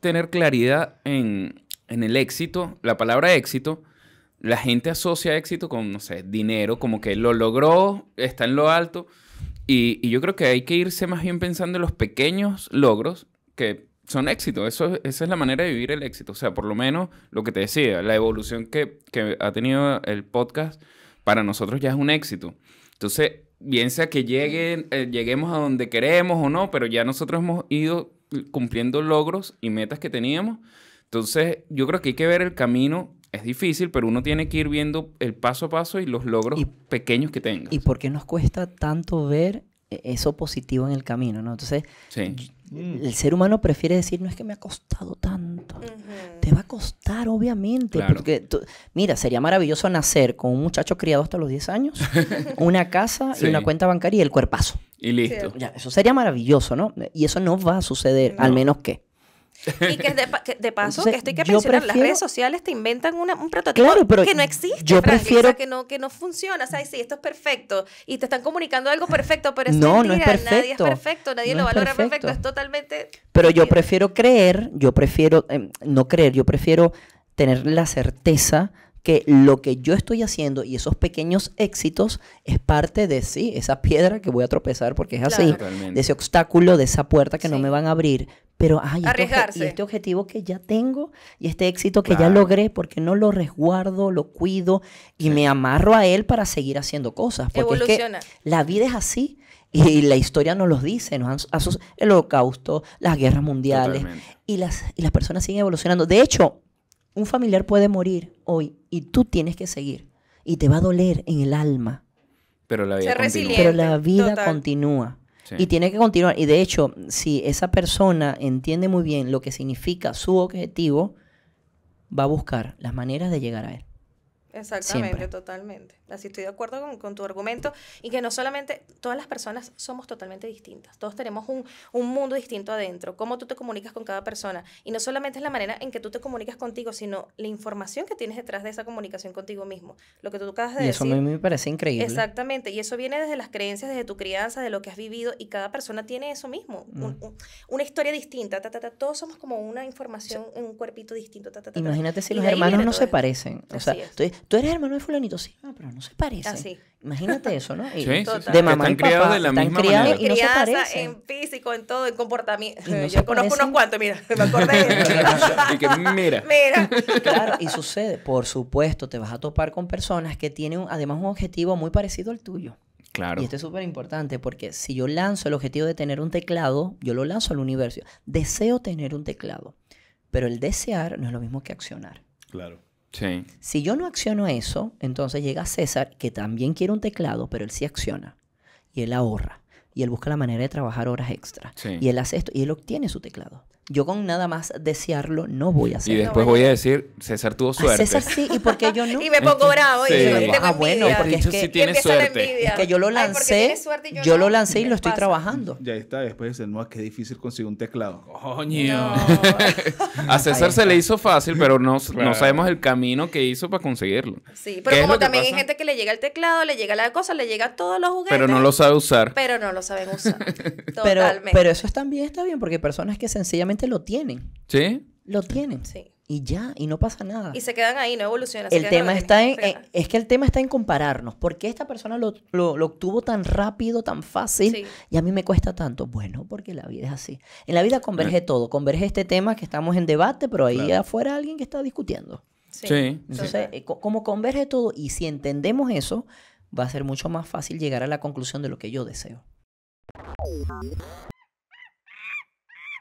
tener claridad en, el éxito, la palabra éxito, la gente asocia éxito con, no sé, dinero, como que lo logró, está en lo alto. Y, yo creo que hay que irse más bien pensando en los pequeños logros que son éxito. Eso, esa es la manera de vivir el éxito. O sea, por lo menos lo que te decía, la evolución que, que ha tenido el podcast para nosotros ya es un éxito. Entonces, bien sea que lleguen, eh, lleguemos a donde queremos o no, pero ya nosotros hemos ido cumpliendo logros y metas que teníamos. Entonces, yo creo que hay que ver el camino. Es difícil, pero uno tiene que ir viendo el paso a paso y los logros pequeños que tenga. ¿Y por qué nos cuesta tanto ver eh, eso positivo en el camino, ¿no? Entonces, el ser humano prefiere decir, no es que me ha costado tanto te va a costar, obviamente. Porque mira, sería maravilloso nacer con un muchacho criado hasta los 10 años, una casa y una cuenta bancaria y el cuerpazo. Y listo. Ya, eso sería maravilloso, ¿no? Y eso no va a suceder, al menos que y que de, paso, que esto hay que mencionar, las redes sociales te inventan un prototipo que no existe, yo que, no, que no funciona. O sea, sí, esto es perfecto y te están comunicando algo perfecto, pero es no, es perfecto. Nadie es perfecto, nadie lo valora perfecto. es totalmente... Pero yo prefiero creer, yo prefiero, em, no creer, yo prefiero tener la certeza que lo que yo estoy haciendo y esos pequeños éxitos es parte de sí, esa piedra que voy a tropezar porque es así, de ese obstáculo, de esa puerta que no me van a abrir, pero Este, y este objetivo que ya tengo y este éxito que ya logré, porque no lo resguardo, lo cuido y me amarro a él para seguir haciendo cosas. Porque es que la vida es así. Y la historia nos los dice, nos el holocausto, las guerras mundiales, y las, las personas siguen evolucionando. De hecho, un familiar puede morir hoy y tú tienes que seguir. Y te va a doler en el alma. Pero la vida continúa. Y tiene que continuar. Y de hecho, si esa persona entiende muy bien lo que significa su objetivo, va a buscar las maneras de llegar a él. Exactamente, totalmente. Así estoy de acuerdo con, tu argumento y que no solamente todas las personas somos totalmente distintas, todos tenemos un, un, mundo distinto adentro, cómo tú te comunicas con cada persona. Y no solamente es la manera en que tú te comunicas contigo, sino la información que tienes detrás de esa comunicación contigo mismo, lo que tú acabas de decir. Eso a mí me parece increíble. Exactamente, y eso viene desde las creencias, desde tu crianza, de lo que has vivido y cada persona tiene eso mismo, mm. una historia distinta, ta, todos somos como una información, un cuerpito distinto. Imagínate si los hermanos no se parecen, o sea, tú eres hermano de fulanito, sí, No, ah, pero no se parece. Así. Ah, Imagínate eso, ¿no? sí, total. de mamá están criados de la misma manera. y no en físico, en todo, en comportamiento. Yo conozco unos cuantos, mira, me acordé. y que mira. Mira. Claro, y sucede, por supuesto, te vas a topar con personas que tienen además un objetivo muy parecido al tuyo. Claro. Y esto es súper importante porque si yo lanzo el objetivo de tener un teclado, yo lo lanzo al universo. Deseo tener un teclado, pero el desear no es lo mismo que accionar. Claro. Si yo no acciono eso, entonces llega César, que también quiere un teclado, pero él sí acciona. Y él ahorra. Y él busca la manera de trabajar horas extra. Y él hace esto. Y él obtiene su teclado yo con nada más desearlo no voy a hacerlo. Y después voy a decir, César tuvo ah, suerte. A César sí, y porque yo no. y me pongo bravo y yo Ah, porque es que, tiene suerte. que yo lo lancé, y yo, lo lancé y lo estoy trabajando. Ya está, después dice no, qué difícil conseguir un teclado. Coño. a César se le hizo fácil, pero no, sabemos el camino que hizo para conseguirlo. Sí, pero como también hay gente que le llega el teclado, le llega la cosa, le llega todos los juguetes. Pero no lo sabe usar. Pero no lo saben usar. Totalmente. Pero, pero eso también está bien, porque hay personas que sencillamente lo tienen. ¿Sí? Lo tienen. Sí. Y ya, y no pasa nada. Y se quedan ahí, no evolucionan. El tema está en, eh, es que el tema está en compararnos. ¿Por qué esta persona lo, lo, obtuvo tan rápido, tan fácil, y a mí me cuesta tanto? Bueno, porque la vida es así. En la vida converge eh. todo, converge este tema que estamos en debate, pero ahí afuera alguien que está discutiendo. Sí. Entonces, eh, como converge todo, y si entendemos eso, va a ser mucho más fácil llegar a la conclusión de lo que yo deseo.